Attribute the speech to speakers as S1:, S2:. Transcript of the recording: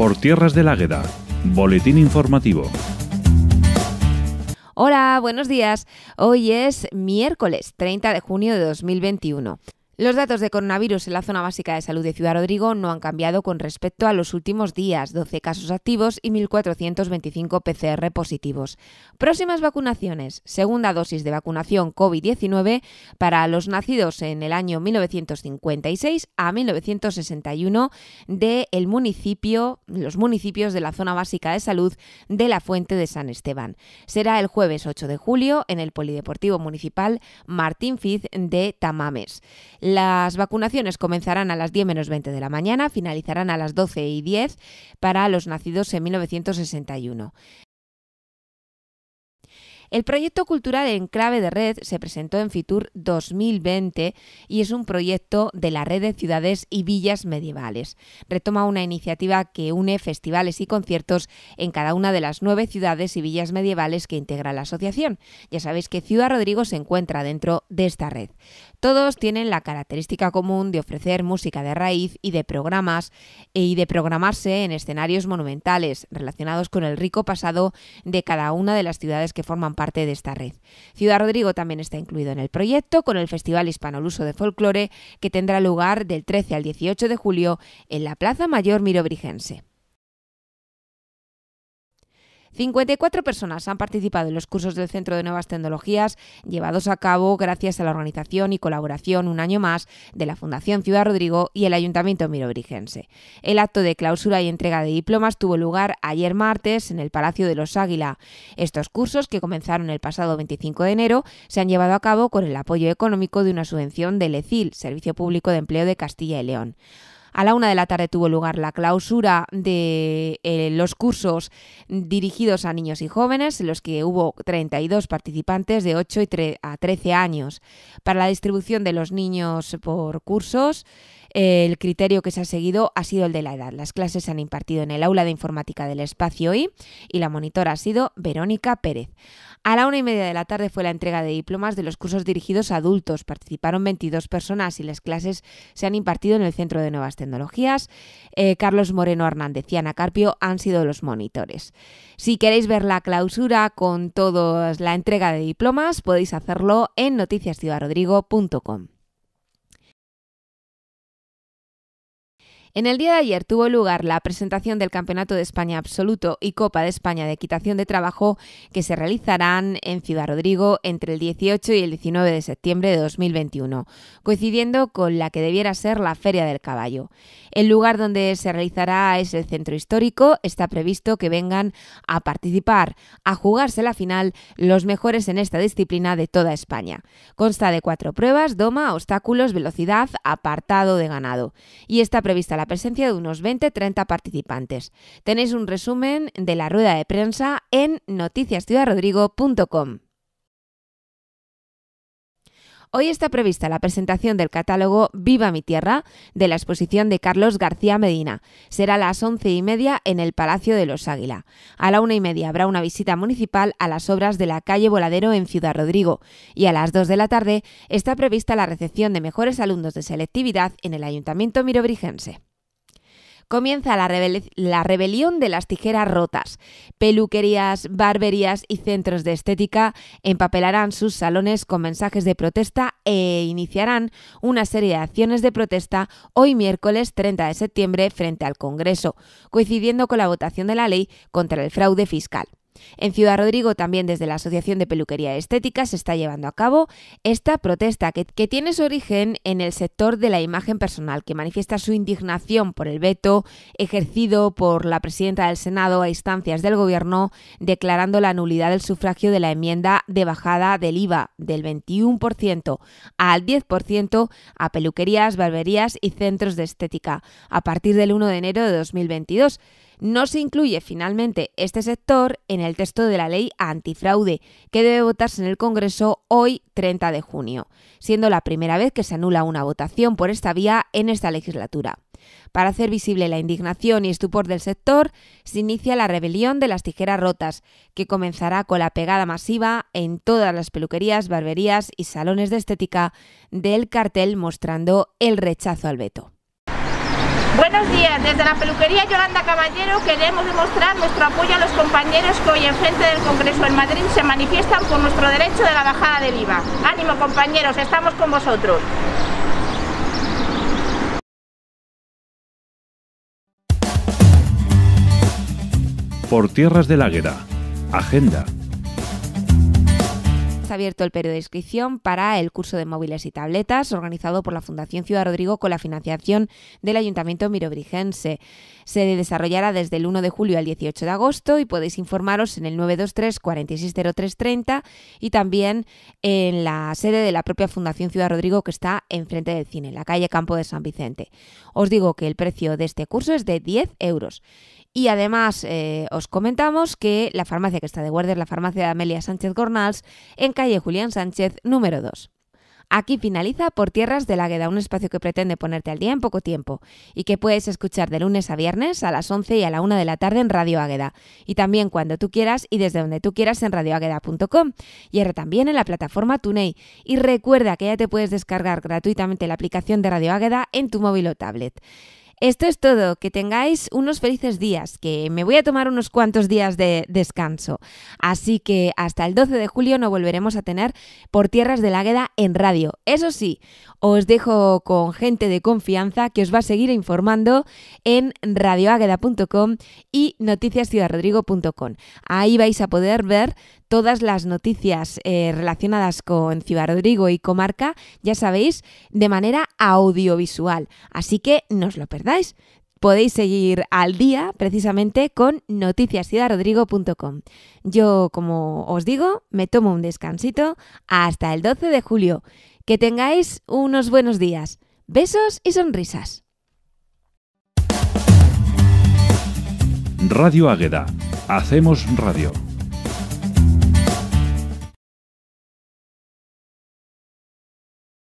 S1: Por Tierras de Águeda. Boletín Informativo. Hola, buenos días. Hoy es miércoles 30 de junio de 2021. Los datos de coronavirus en la zona básica de salud de Ciudad Rodrigo no han cambiado con respecto a los últimos días, 12 casos activos y 1.425 PCR positivos. Próximas vacunaciones. Segunda dosis de vacunación COVID-19 para los nacidos en el año 1956 a 1961 de los municipios de la zona básica de salud de la Fuente de San Esteban. Será el jueves 8 de julio en el Polideportivo Municipal Martín Fiz de Tamames. Las vacunaciones comenzarán a las 10 menos 20 de la mañana, finalizarán a las 12 y 10 para los nacidos en 1961. El proyecto cultural en Clave de Red se presentó en Fitur 2020 y es un proyecto de la red de ciudades y villas medievales. Retoma una iniciativa que une festivales y conciertos en cada una de las nueve ciudades y villas medievales que integra la asociación. Ya sabéis que Ciudad Rodrigo se encuentra dentro de esta red. Todos tienen la característica común de ofrecer música de raíz y de programas eh, y de programarse en escenarios monumentales relacionados con el rico pasado de cada una de las ciudades que forman parte parte de esta red. Ciudad Rodrigo también está incluido en el proyecto con el Festival Hispanoluso de Folclore que tendrá lugar del 13 al 18 de julio en la Plaza Mayor Mirobrigense. 54 personas han participado en los cursos del Centro de Nuevas Tecnologías llevados a cabo gracias a la organización y colaboración un año más de la Fundación Ciudad Rodrigo y el Ayuntamiento Mirobrigense. El acto de clausura y entrega de diplomas tuvo lugar ayer martes en el Palacio de los Águila. Estos cursos, que comenzaron el pasado 25 de enero, se han llevado a cabo con el apoyo económico de una subvención del ECIL, Servicio Público de Empleo de Castilla y León. A la una de la tarde tuvo lugar la clausura de eh, los cursos dirigidos a niños y jóvenes, en los que hubo 32 participantes de 8 y a 13 años. Para la distribución de los niños por cursos, el criterio que se ha seguido ha sido el de la edad. Las clases se han impartido en el aula de informática del espacio I y la monitora ha sido Verónica Pérez. A la una y media de la tarde fue la entrega de diplomas de los cursos dirigidos a adultos. Participaron 22 personas y las clases se han impartido en el Centro de Nuevas Tecnologías. Eh, Carlos Moreno Hernández y Ana Carpio han sido los monitores. Si queréis ver la clausura con todos la entrega de diplomas, podéis hacerlo en noticiasciudadrodrigo.com. En el día de ayer tuvo lugar la presentación del Campeonato de España Absoluto y Copa de España de Equitación de Trabajo que se realizarán en Ciudad Rodrigo entre el 18 y el 19 de septiembre de 2021, coincidiendo con la que debiera ser la Feria del Caballo. El lugar donde se realizará es el centro histórico. Está previsto que vengan a participar, a jugarse la final, los mejores en esta disciplina de toda España. Consta de cuatro pruebas, doma, obstáculos, velocidad, apartado de ganado. Y está prevista la presencia de unos 20-30 participantes. Tenéis un resumen de la rueda de prensa en noticiasciudadrodrigo.com. Hoy está prevista la presentación del catálogo Viva mi Tierra de la exposición de Carlos García Medina. Será a las once y media en el Palacio de los Águila. A la una y media habrá una visita municipal a las obras de la calle Voladero en Ciudad Rodrigo. Y a las dos de la tarde está prevista la recepción de mejores alumnos de selectividad en el Ayuntamiento Mirobrigense comienza la, rebelión de las tijeras rotas. Peluquerías, barberías y centros de estética empapelarán sus salones con mensajes de protesta e iniciarán una serie de acciones de protesta hoy miércoles 30 de septiembre frente al Congreso, coincidiendo con la votación de la ley contra el fraude fiscal. En Ciudad Rodrigo también desde la Asociación de Peluquería Estética se está llevando a cabo esta protesta que, que tiene su origen en el sector de la imagen personal, que manifiesta su indignación por el veto ejercido por la presidenta del Senado a instancias del Gobierno declarando la nulidad del sufragio de la enmienda de bajada del IVA del 21% al 10% a peluquerías, barberías y centros de estética a partir del 1 de enero de 2022. No se incluye finalmente este sector en el texto de la ley antifraude, que debe votarse en el Congreso hoy 30 de junio, siendo la primera vez que se anula una votación por esta vía en esta legislatura. Para hacer visible la indignación y estupor del sector, se inicia la rebelión de las tijeras rotas, que comenzará con la pegada masiva en todas las peluquerías, barberías y salones de estética del cartel mostrando el rechazo al veto. Buenos días, desde la peluquería Yolanda Caballero queremos demostrar nuestro apoyo a los compañeros que hoy en frente del Congreso en Madrid se manifiestan por nuestro derecho de la bajada del IVA. Ánimo compañeros, estamos con vosotros. Por Tierras la Guerra. Agenda ha abierto el periodo de inscripción para el curso de móviles y tabletas organizado por la Fundación Ciudad Rodrigo con la financiación del Ayuntamiento Mirobrigense. Se desarrollará desde el 1 de julio al 18 de agosto y podéis informaros en el 923 460330 y también en la sede de la propia Fundación Ciudad Rodrigo que está enfrente del cine, en la calle Campo de San Vicente. Os digo que el precio de este curso es de 10 euros. Y además eh, os comentamos que la farmacia que está de guardia es la farmacia de Amelia Sánchez Gornals en calle Julián Sánchez número 2. Aquí finaliza Por Tierras de Águeda, un espacio que pretende ponerte al día en poco tiempo y que puedes escuchar de lunes a viernes a las 11 y a la 1 de la tarde en Radio Águeda y también cuando tú quieras y desde donde tú quieras en radioagueda.com y ahora también en la plataforma TuneIn. Y recuerda que ya te puedes descargar gratuitamente la aplicación de Radio Águeda en tu móvil o tablet. Esto es todo, que tengáis unos felices días, que me voy a tomar unos cuantos días de descanso. Así que hasta el 12 de julio no volveremos a tener por Tierras de la Águeda en radio. Eso sí, os dejo con gente de confianza que os va a seguir informando en radioágueda.com y noticiasciudadrodrigo.com. Ahí vais a poder ver todas las noticias eh, relacionadas con Ciudad Rodrigo y comarca, ya sabéis, de manera audiovisual. Así que no os lo perdáis. Podéis seguir al día precisamente con noticiasciudadrodrigo.com. Yo, como os digo, me tomo un descansito hasta el 12 de julio. Que tengáis unos buenos días. Besos y sonrisas. Radio Águeda. Hacemos radio.